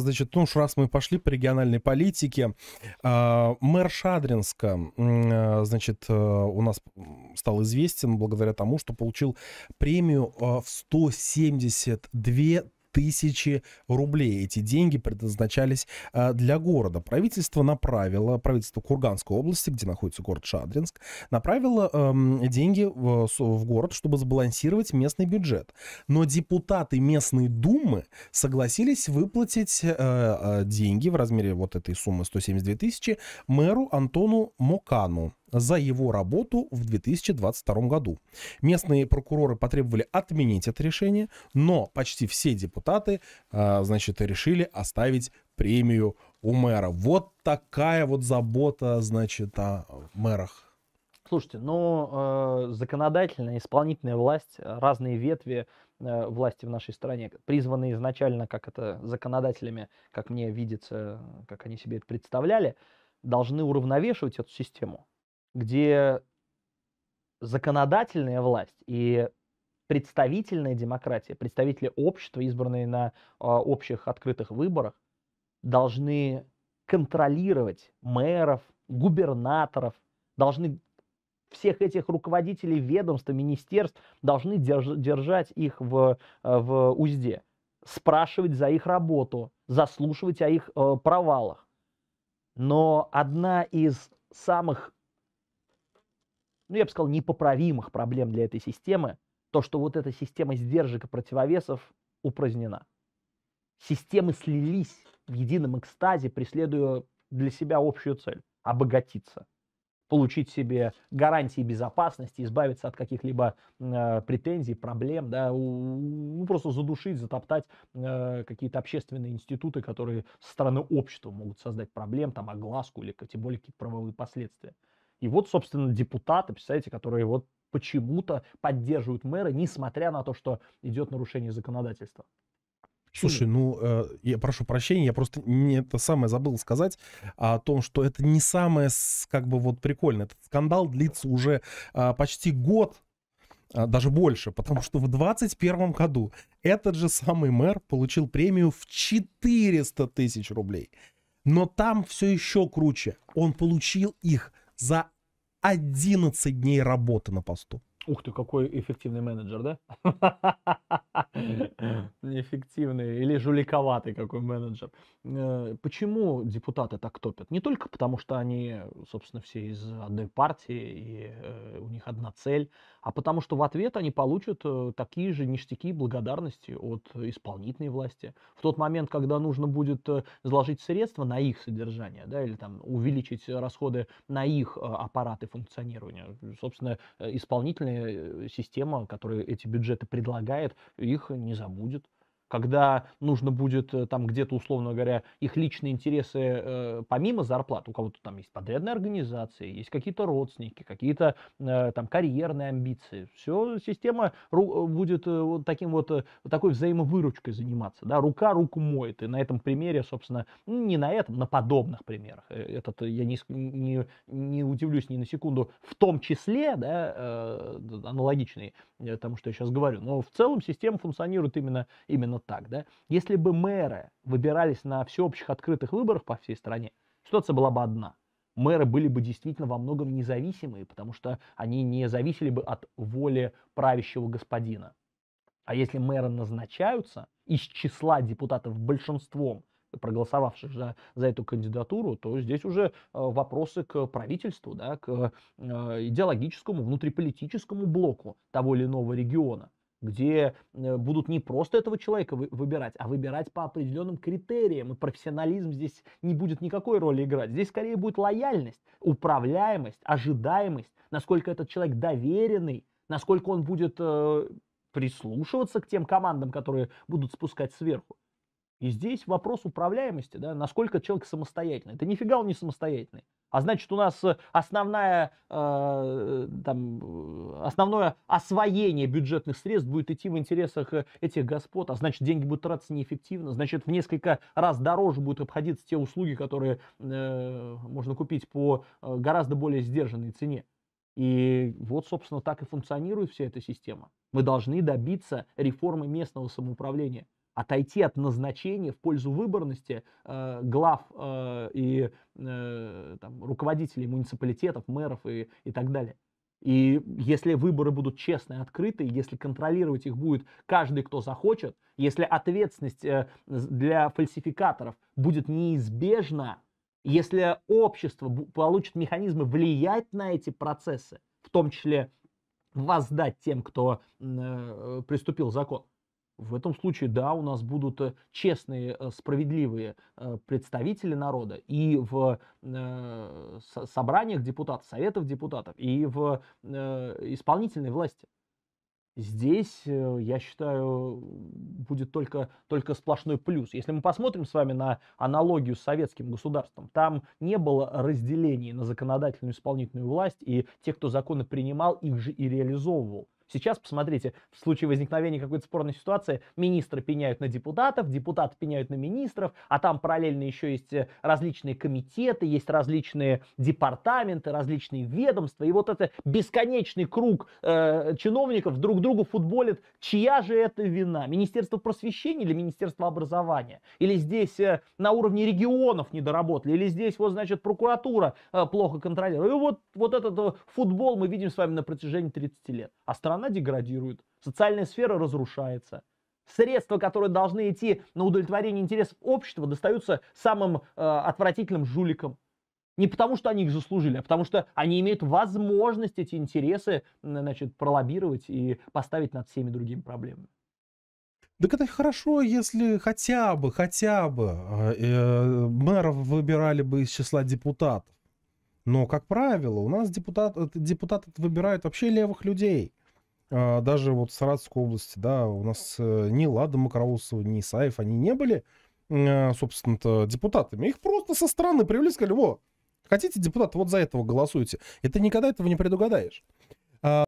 значит, ну, раз мы пошли по региональной политике, а, мэр Шадринска, а, значит, э, у нас стал известен благодаря тому, что получил премию а, в 172 тысячи рублей. Эти деньги предназначались а, для города. Правительство направило, правительство Курганской области, где находится город Шадринск, направило эм, деньги в, в город, чтобы сбалансировать местный бюджет. Но депутаты местной думы согласились выплатить э, э, деньги в размере вот этой суммы 172 тысячи мэру Антону Мокану за его работу в 2022 году. Местные прокуроры потребовали отменить это решение, но почти все депутаты, э, значит, решили оставить премию у мэра. Вот такая вот забота, значит, о мэрах. Слушайте, ну, э, законодательная, исполнительная власть, э, разные ветви власти в нашей стране, призваны изначально, как это законодателями, как мне видится, как они себе это представляли, должны уравновешивать эту систему где законодательная власть и представительная демократия, представители общества, избранные на а, общих открытых выборах, должны контролировать мэров, губернаторов, должны всех этих руководителей ведомств, министерств, должны держ, держать их в, э, в узде, спрашивать за их работу, заслушивать о их э, провалах. Но одна из самых ну, я бы сказал, непоправимых проблем для этой системы, то, что вот эта система сдержек и противовесов упразднена. Системы слились в едином экстазе, преследуя для себя общую цель – обогатиться, получить себе гарантии безопасности, избавиться от каких-либо э, претензий, проблем, да, у, ну, просто задушить, затоптать э, какие-то общественные институты, которые со стороны общества могут создать проблем, там, огласку или тем более какие-то правовые последствия. И вот, собственно, депутаты, представляете, которые вот почему-то поддерживают мэра, несмотря на то, что идет нарушение законодательства. Слушай, ну, э, я прошу прощения, я просто не это самое забыл сказать о том, что это не самое, как бы, вот прикольное. Этот скандал длится уже э, почти год, э, даже больше, потому что в 2021 году этот же самый мэр получил премию в 400 тысяч рублей. Но там все еще круче. Он получил их за 11 дней работы на посту. Ух ты, какой эффективный менеджер, да? эффективный или жуликоватый какой менеджер. Э, почему депутаты так топят? Не только потому, что они, собственно, все из одной партии и э, у них одна цель, а потому что в ответ они получат э, такие же ништяки благодарности от исполнительной власти. В тот момент, когда нужно будет заложить средства на их содержание, да, или там увеличить расходы на их аппараты функционирования, собственно, исполнительная система, которая эти бюджеты предлагает, их не забудет когда нужно будет э, там где-то, условно говоря, их личные интересы э, помимо зарплат, у кого-то там есть подрядные организации, есть какие-то родственники, какие-то э, там карьерные амбиции. Все, система будет э, вот таким вот, э, такой взаимовыручкой заниматься, да, рука руку моет, и на этом примере, собственно, ну, не на этом, на подобных примерах, э, этот э, я не, не, не удивлюсь ни на секунду, в том числе, да, э, аналогичный тому, что я сейчас говорю, но в целом система функционирует именно, именно вот так, да. Если бы мэры выбирались на всеобщих открытых выборах по всей стране, ситуация была бы одна. Мэры были бы действительно во многом независимые, потому что они не зависели бы от воли правящего господина. А если мэры назначаются из числа депутатов большинством, проголосовавших за, за эту кандидатуру, то здесь уже э, вопросы к правительству, да, к э, идеологическому, внутриполитическому блоку того или иного региона где э, будут не просто этого человека выбирать, а выбирать по определенным критериям. И профессионализм здесь не будет никакой роли играть. Здесь скорее будет лояльность, управляемость, ожидаемость, насколько этот человек доверенный, насколько он будет э, прислушиваться к тем командам, которые будут спускать сверху. И здесь вопрос управляемости, да, насколько человек самостоятельный. Это нифига он не самостоятельный. А значит, у нас э, основная, э, э, там, основное освоение бюджетных средств будет идти в интересах э, этих господ, а значит, деньги будут тратиться неэффективно, значит, в несколько раз дороже будут обходиться те услуги, которые э, можно купить по гораздо более сдержанной цене. И вот, собственно, так и функционирует вся эта система. Мы должны добиться реформы местного самоуправления – отойти от назначения в пользу выборности э, глав э, и э, там, руководителей муниципалитетов, мэров и, и так далее. И если выборы будут честные, открытые, если контролировать их будет каждый, кто захочет, если ответственность э, для фальсификаторов будет неизбежна, если общество получит механизмы влиять на эти процессы, в том числе воздать тем, кто э, приступил закон, в этом случае, да, у нас будут э, честные, э, справедливые э, представители народа и в собраниях депутатов, советов депутатов, и в исполнительной власти. Здесь, я считаю, будет только, только сплошной плюс. Если мы посмотрим с вами на аналогию с советским государством, там не было разделений на законодательную и исполнительную власть и те, кто законы принимал их же и реализовывал. Сейчас, посмотрите, в случае возникновения какой-то спорной ситуации, министры пеняют на депутатов, депутаты пеняют на министров, а там параллельно еще есть э, различные комитеты, есть различные департаменты, различные ведомства. И вот это бесконечный круг э, чиновников друг другу футболит, чья же это вина? Министерство просвещения или Министерство образования? Или здесь э, на уровне регионов недоработали? Или здесь, вот, значит, прокуратура э, плохо контролирует? И вот, вот этот э, футбол мы видим с вами на протяжении 30 лет. А страна она деградирует, социальная сфера разрушается. Средства, которые должны идти на удовлетворение интересов общества, достаются самым э, отвратительным жуликам. Не потому, что они их заслужили, а потому, что они имеют возможность эти интересы значит, пролоббировать и поставить над всеми другими проблемами. Так это хорошо, если хотя бы, хотя бы э, э мэров выбирали бы из числа депутатов. Но, как правило, у нас депутат, э, депутаты выбирают вообще левых людей. А, даже вот в Саратовской области, да, у нас э, ни Лада Макроусова, ни Саев, они не были, а, собственно-то, депутатами. Их просто со стороны привели, сказали, во, хотите депутат вот за этого голосуйте. И ты никогда этого не предугадаешь.